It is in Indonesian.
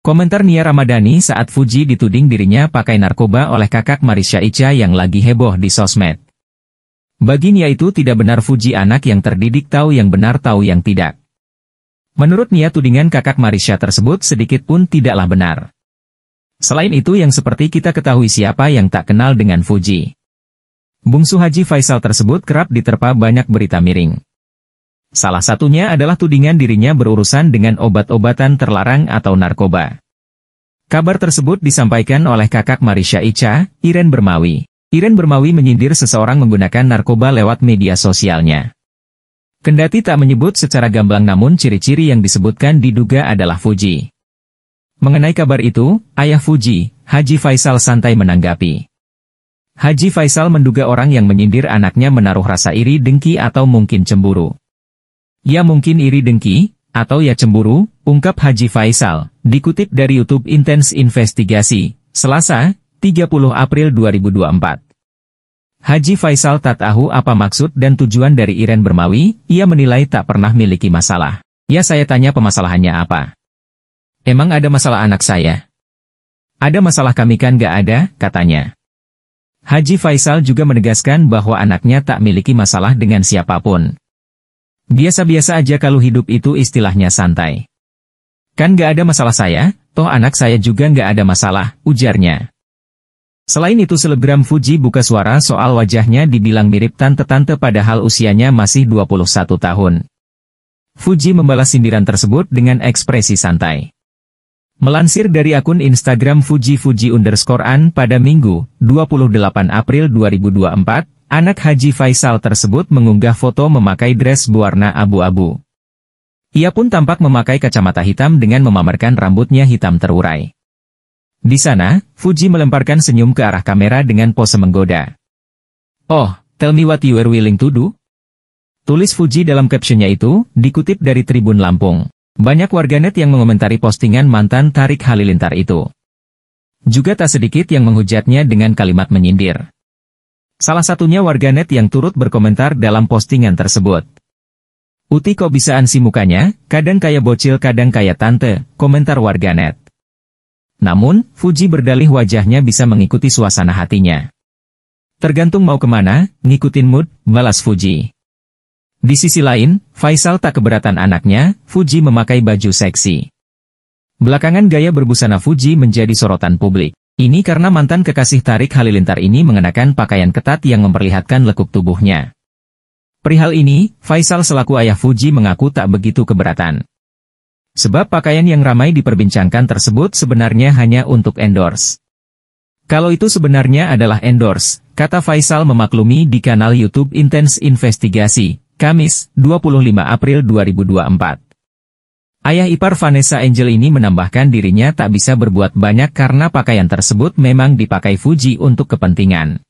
Komentar Nia Ramadhani saat Fuji dituding dirinya pakai narkoba oleh kakak Marisha Ica yang lagi heboh di sosmed. Bagi Nia itu tidak benar Fuji anak yang terdidik tahu yang benar tahu yang tidak. Menurut Nia tudingan kakak Marisha tersebut sedikit pun tidaklah benar. Selain itu yang seperti kita ketahui siapa yang tak kenal dengan Fuji. Bungsu Haji Faisal tersebut kerap diterpa banyak berita miring. Salah satunya adalah tudingan dirinya berurusan dengan obat-obatan terlarang atau narkoba. Kabar tersebut disampaikan oleh kakak Marisha Ica, Iren Bermawi. Iren Bermawi menyindir seseorang menggunakan narkoba lewat media sosialnya. Kendati tak menyebut secara gamblang namun ciri-ciri yang disebutkan diduga adalah Fuji. Mengenai kabar itu, ayah Fuji, Haji Faisal santai menanggapi. Haji Faisal menduga orang yang menyindir anaknya menaruh rasa iri dengki atau mungkin cemburu. Ya mungkin iri dengki, atau ya cemburu, ungkap Haji Faisal, dikutip dari YouTube Intense Investigasi, Selasa, 30 April 2024. Haji Faisal tak tahu apa maksud dan tujuan dari Iren Bermawi, ia menilai tak pernah miliki masalah. Ya saya tanya pemasalahannya apa? Emang ada masalah anak saya? Ada masalah kami kan gak ada, katanya. Haji Faisal juga menegaskan bahwa anaknya tak miliki masalah dengan siapapun. Biasa-biasa aja kalau hidup itu istilahnya santai. Kan gak ada masalah saya, toh anak saya juga gak ada masalah, ujarnya. Selain itu selebgram Fuji buka suara soal wajahnya dibilang mirip tante-tante padahal usianya masih 21 tahun. Fuji membalas sindiran tersebut dengan ekspresi santai. Melansir dari akun Instagram Fuji Fuji underscore an pada Minggu, 28 April 2024, Anak Haji Faisal tersebut mengunggah foto memakai dress berwarna abu-abu. Ia pun tampak memakai kacamata hitam dengan memamerkan rambutnya hitam terurai. Di sana, Fuji melemparkan senyum ke arah kamera dengan pose menggoda. Oh, tell me what you are willing to do? Tulis Fuji dalam captionnya itu, dikutip dari Tribun Lampung. Banyak warganet yang mengomentari postingan mantan Tarik Halilintar itu. Juga tak sedikit yang menghujatnya dengan kalimat menyindir. Salah satunya warganet yang turut berkomentar dalam postingan tersebut. Uti kok bisa ansi mukanya, kadang kayak bocil kadang kayak tante, komentar warganet. Namun, Fuji berdalih wajahnya bisa mengikuti suasana hatinya. Tergantung mau kemana, ngikutin mood, balas Fuji. Di sisi lain, Faisal tak keberatan anaknya, Fuji memakai baju seksi. Belakangan gaya berbusana Fuji menjadi sorotan publik. Ini karena mantan kekasih Tarik Halilintar ini mengenakan pakaian ketat yang memperlihatkan lekuk tubuhnya. Perihal ini, Faisal selaku ayah Fuji mengaku tak begitu keberatan. Sebab pakaian yang ramai diperbincangkan tersebut sebenarnya hanya untuk endorse. Kalau itu sebenarnya adalah endorse, kata Faisal memaklumi di kanal YouTube Intense Investigasi, Kamis, 25 April 2024. Ayah ipar Vanessa Angel ini menambahkan dirinya tak bisa berbuat banyak karena pakaian tersebut memang dipakai Fuji untuk kepentingan